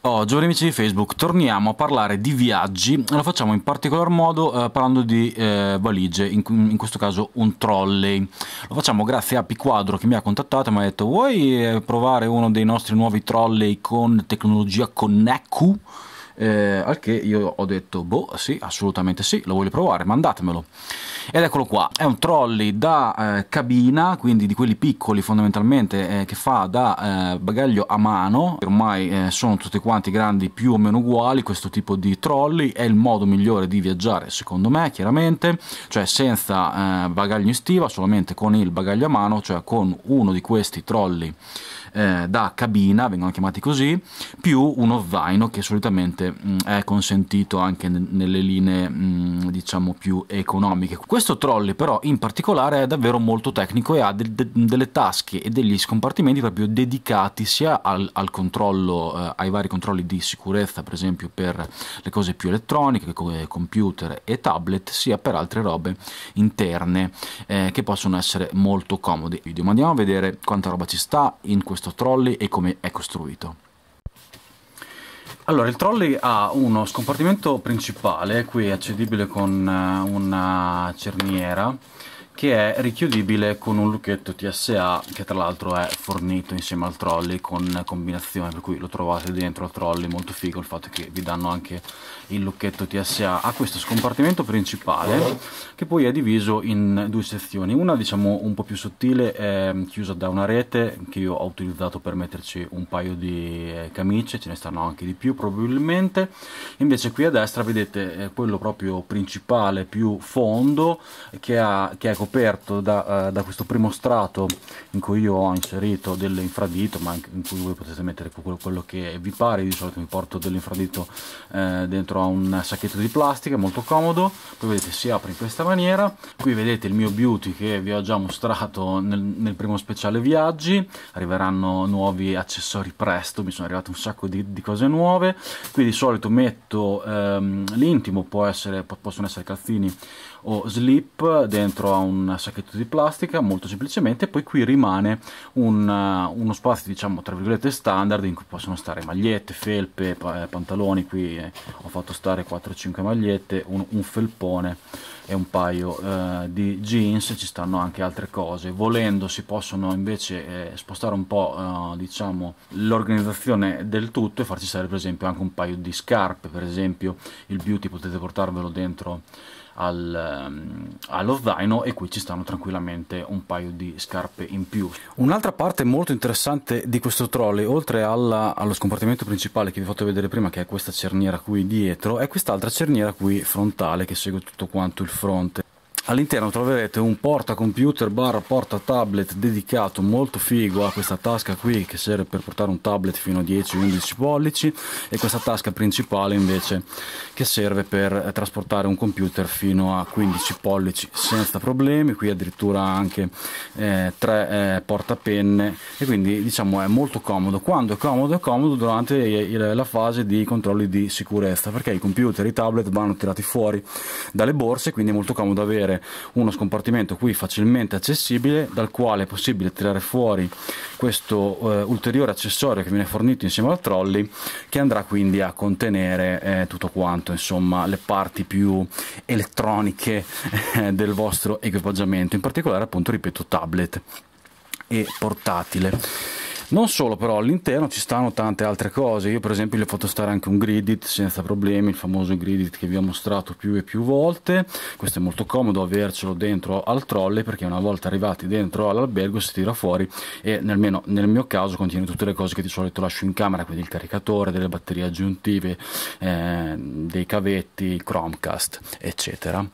Oh, giovani amici di Facebook, torniamo a parlare di viaggi, lo facciamo in particolar modo eh, parlando di eh, valigie, in, in, questo caso un trolley. Lo facciamo grazie a Piquadro che mi ha contattato e mi ha detto vuoi eh, provare uno dei nostri nuovi trolley con tecnologia Connecu? eh, al che io ho detto boh sì assolutamente sì lo voglio provare mandatemelo ed eccolo qua è un trolley da eh, cabina quindi di quelli piccoli fondamentalmente eh, che fa da eh, bagaglio a mano ormai eh, sono tutti quanti grandi più o meno uguali questo tipo di trolley è il modo migliore di viaggiare secondo me chiaramente cioè senza eh, bagaglio in stiva solamente con il bagaglio a mano cioè con uno di questi trolley da cabina vengono chiamati così più uno zaino che solitamente ovviamente mh, mm, è consentito anche n- nelle linee mh, mm, diciamo più economiche. Questo trolley però in particolare è davvero molto tecnico e ha de- de- delle tasche e degli scompartimenti proprio dedicati sia al, al controllo, eh, ai vari controlli di sicurezza per esempio per le cose più elettroniche come eh, computer e tablet sia per altre robe interne eh, che possono essere molto comodi. Ma andiamo a vedere quanta roba ci sta in questo trolley e come è costruito. Allora, il trolley ha uno scompartimento principale, qui è accedibile con eh, una cerniera, che è richiudibile con un lucchetto TSA che tra l'altro è fornito insieme al trolley con combinazione per cui lo trovate dentro al trolley molto figo il fatto che vi danno anche il lucchetto TSA ha questo scompartimento principale che poi è diviso in due sezioni una diciamo un po' più sottile è chiusa da una rete che io ho utilizzato per metterci un paio di eh, camicie ce ne stanno anche di più probabilmente invece qui a destra vedete eh, quello proprio principale più fondo che, ha, che è coperto da, uh, da, questo primo strato in cui io ho inserito dell'infradito ma anche in cui voi potete mettere quello, quello che vi pare Io di solito mi porto dell'infradito eh, dentro a un sacchetto di plastica molto comodo poi vedete si apre in questa maniera qui vedete il mio beauty che vi ho già mostrato nel, nel primo speciale viaggi arriveranno nuovi accessori presto mi sono arrivato un sacco di, di, cose nuove qui di solito metto ehm, l'intimo possono essere calzini o slip dentro a un un sacchetto di plastica molto semplicemente poi qui rimane un, eh, uno spazio diciamo tra virgolette standard in cui possono stare magliette, felpe, eh, pantaloni qui eh, ho fatto stare 4-5 magliette, un, un, felpone e un paio eh, di jeans ci stanno anche altre cose volendo si possono invece eh, spostare un po' eh, diciamo l'organizzazione del tutto e farci stare per esempio anche un paio di scarpe per esempio il beauty potete portarvelo dentro al, um, allo zaino e qui ci stanno tranquillamente un paio di scarpe in più. Un'altra parte molto interessante di questo trolley, oltre alla, allo scompartimento principale che vi ho fatto vedere prima, che è questa cerniera qui dietro, è quest'altra cerniera qui frontale che segue tutto quanto il fronte all'interno troverete un porta computer barra porta tablet dedicato molto figo a questa tasca qui che serve per portare un tablet fino a 10-11 pollici e questa tasca principale invece che serve per eh, trasportare un computer fino a 15 pollici senza problemi qui addirittura anche eh, tre eh, portapenne e quindi diciamo è molto comodo quando è comodo è comodo durante eh, la fase di controlli di sicurezza perché i computer i tablet vanno tirati fuori dalle borse quindi è molto comodo avere uno scompartimento qui facilmente accessibile dal quale è possibile tirare fuori questo eh, ulteriore accessorio che viene fornito insieme al trolley che andrà quindi a contenere eh, tutto quanto insomma le parti più elettroniche eh, del vostro equipaggiamento in particolare appunto ripeto tablet e portatile non solo, però, all'interno ci stanno tante altre cose. Io, per esempio, gli ho fatto stare anche un gridit senza problemi, il famoso gridit che vi ho mostrato più e più volte. Questo è molto comodo avercelo dentro al trolley perché una volta arrivati dentro all'albergo si tira fuori e nel, nel mio caso contiene tutte le cose che di solito lascio in camera, quindi il caricatore, delle batterie aggiuntive, eh, dei cavetti, il Chromecast, eccetera.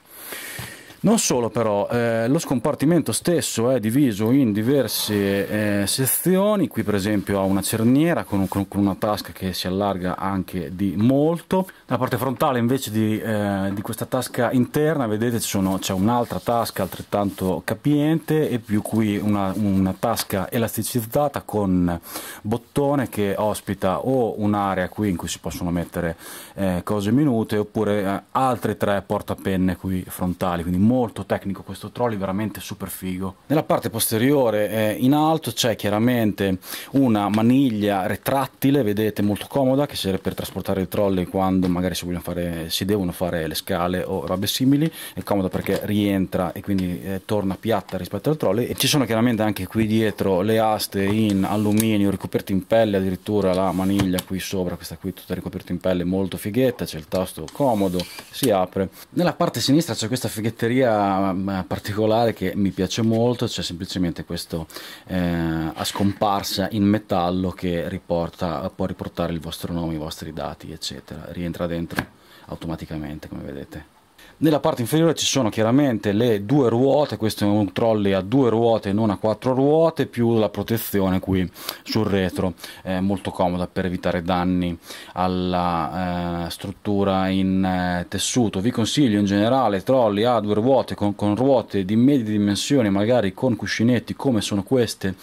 Non solo però, eh, lo scompartimento stesso è eh, diviso in diverse eh, sezioni, qui per esempio ha una cerniera con, con, con, una tasca che si allarga anche di molto, nella parte frontale invece di, eh, di questa tasca interna vedete c'è un'altra tasca altrettanto capiente e più qui una, una tasca elasticizzata con bottone che ospita o un'area qui in cui si possono mettere eh, cose minute oppure eh, altre tre portapenne qui frontali, quindi molto tecnico questo trolley, veramente super figo. Nella parte posteriore eh, in alto c'è chiaramente una maniglia retrattile, vedete molto comoda, che serve per trasportare il trolley quando magari si, fare, si devono fare le scale o robe simili, è comoda perché rientra e quindi eh, torna piatta rispetto al trolley e ci sono chiaramente anche qui dietro le aste in alluminio ricoperte in pelle, addirittura la maniglia qui sopra, questa qui tutta ricoperta in pelle, molto fighetta, c'è il tasto comodo, si apre. Nella parte sinistra c'è questa fighetteria categoria mm, particolare che mi piace molto, c'è semplicemente questo eh, a scomparsa in metallo che riporta, può riportare il vostro nome, i vostri dati, eccetera. Rientra dentro automaticamente, come vedete. Nella parte inferiore ci sono chiaramente le due ruote, questo è un trolley a due ruote non a quattro ruote, più la protezione qui sul retro, è molto comoda per evitare danni alla eh, struttura in eh, tessuto. Vi consiglio in generale trolley a due ruote con, con ruote di medie dimensioni, magari con cuscinetti come sono queste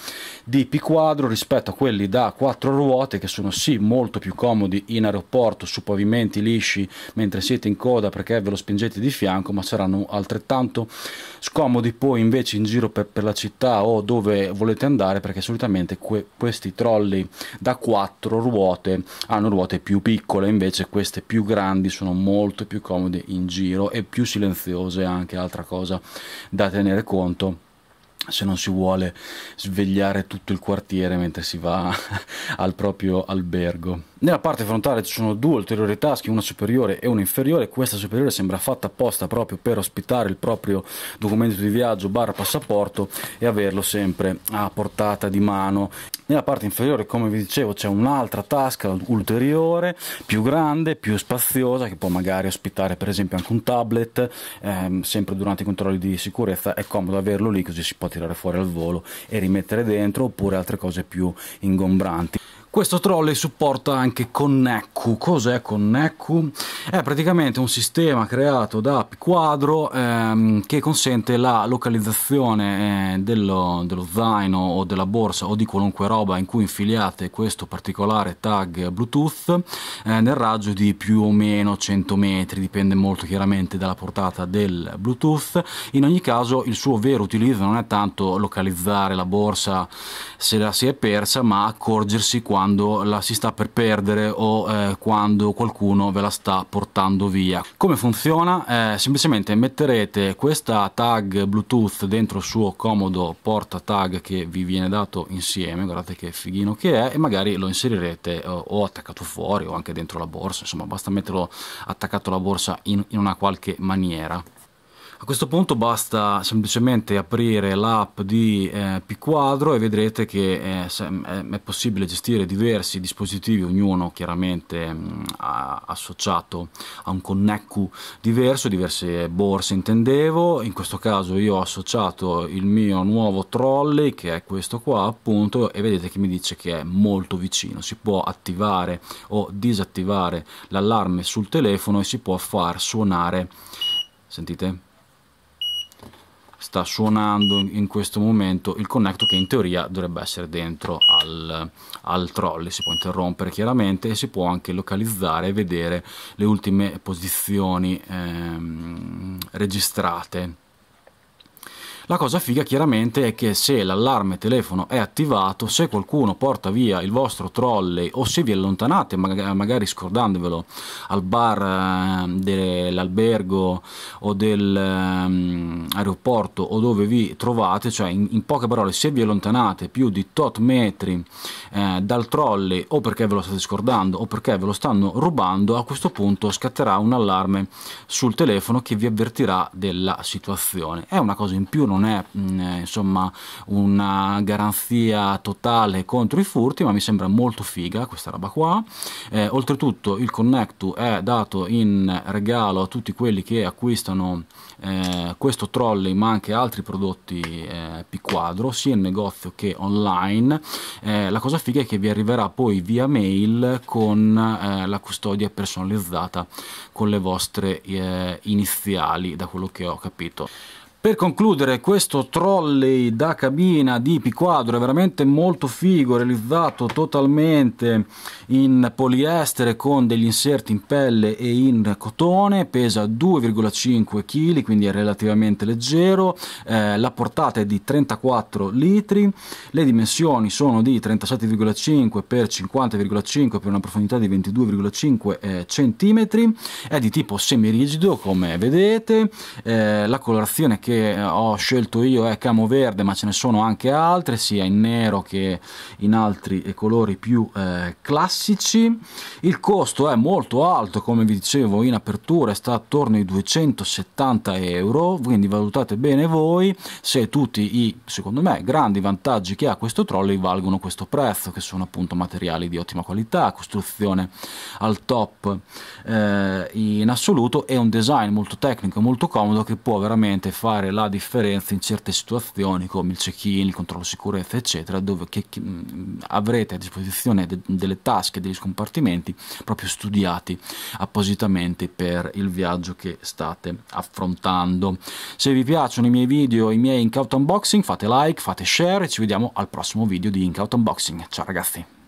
di P quadro rispetto a quelli da quattro ruote che sono sì molto più comodi in aeroporto su pavimenti lisci mentre siete in coda perché ve lo spingete sedete di fianco ma saranno altrettanto scomodi poi invece in giro per, per la città o dove volete andare perché solitamente que questi trolley da quattro ruote hanno ruote più piccole invece queste più grandi sono molto più comode in giro e più silenziose anche altra cosa da tenere conto se non si vuole svegliare tutto il quartiere mentre si va al proprio albergo. Nella parte frontale ci sono due ulteriori taschi, una superiore e una inferiore, questa superiore sembra fatta apposta proprio per ospitare il proprio documento di viaggio barra passaporto e averlo sempre a portata di mano nella parte inferiore come vi dicevo c'è un'altra tasca ulteriore più grande più spaziosa che può magari ospitare per esempio anche un tablet ehm, sempre durante i controlli di sicurezza è comodo averlo lì così si può tirare fuori al volo e rimettere dentro oppure altre cose più ingombranti questo trolley supporta anche Connecu. Cos'è Connecu? È praticamente un sistema creato da Quadro ehm, che consente la localizzazione eh, dello, dello, zaino o della borsa o di qualunque roba in cui infiliate questo particolare tag Bluetooth eh, nel raggio di più o meno 100 metri, dipende molto chiaramente dalla portata del Bluetooth. In ogni caso il suo vero utilizzo non è tanto localizzare la borsa se la si è persa, ma accorgersi quando quando la si sta per perdere o eh, quando qualcuno ve la sta portando via. Come funziona? Eh, semplicemente metterete questa tag Bluetooth dentro il suo comodo porta tag che vi viene dato insieme, guardate che fighino che è, e magari lo inserirete eh, o, attaccato fuori o anche dentro la borsa, insomma basta metterlo attaccato alla borsa in, in una qualche maniera. A questo punto basta semplicemente aprire l'app di eh, PQuadro e vedrete che eh, è possibile gestire diversi dispositivi, ognuno chiaramente mh, mm, associato a un Connecu diverso, diverse borse intendevo, in questo caso io ho associato il mio nuovo trolley che è questo qua appunto e vedete che mi dice che è molto vicino, si può attivare o disattivare l'allarme sul telefono e si può far suonare, sentite? sta suonando in questo momento il connector che in teoria dovrebbe essere dentro al, al trolley si può interrompere chiaramente e si può anche localizzare e vedere le ultime posizioni ehm, registrate la cosa figa chiaramente è che se l'allarme telefono è attivato, se qualcuno porta via il vostro trolley o se vi allontanate magari scordandovelo al bar ehm, dell'albergo o dell'aeroporto ehm, o dove vi trovate, cioè in, in, poche parole se vi allontanate più di tot metri eh, dal trolley o perché ve lo state scordando o perché ve lo stanno rubando, a questo punto scatterà un allarme sul telefono che vi avvertirà della situazione. È una cosa in più, non non è mm, eh, insomma una garanzia totale contro i furti ma mi sembra molto figa questa roba qua eh, oltretutto il Connectu è dato in regalo a tutti quelli che acquistano eh, questo trolley ma anche altri prodotti eh, quadro sia in negozio che online eh, la cosa figa è che vi arriverà poi via mail con eh, la custodia personalizzata con le vostre eh, iniziali da quello che ho capito per concludere questo trolley da cabina di Piquadro è veramente molto figo, realizzato totalmente in poliestere con degli inserti in pelle e in cotone, pesa 2,5 kg quindi è relativamente leggero, eh, la portata è di 34 litri, le dimensioni sono di 37,5 x 50,5 per una profondità di 22,5 eh, cm, è di tipo semirigido come vedete, eh, la colorazione che che eh, ho scelto io è eh, Camo Verde, ma ce ne sono anche altre, sia in nero che in altri eh, colori più eh, classici. Il costo è molto alto, come vi dicevo in apertura, sta attorno ai 270 euro, quindi valutate bene voi se tutti i, secondo me, grandi vantaggi che ha questo trolley valgono questo prezzo, che sono appunto materiali di ottima qualità, costruzione al top eh, in assoluto e un design molto tecnico e molto comodo che può veramente fare fare la differenza in certe situazioni come il check-in, il controllo sicurezza eccetera dove che, che, avrete a disposizione de, delle tasche, degli scompartimenti proprio studiati appositamente per il viaggio che state affrontando. Se vi piacciono i miei video, i miei Incaut Unboxing fate like, fate share e ci vediamo al prossimo video di Incaut Unboxing. Ciao ragazzi!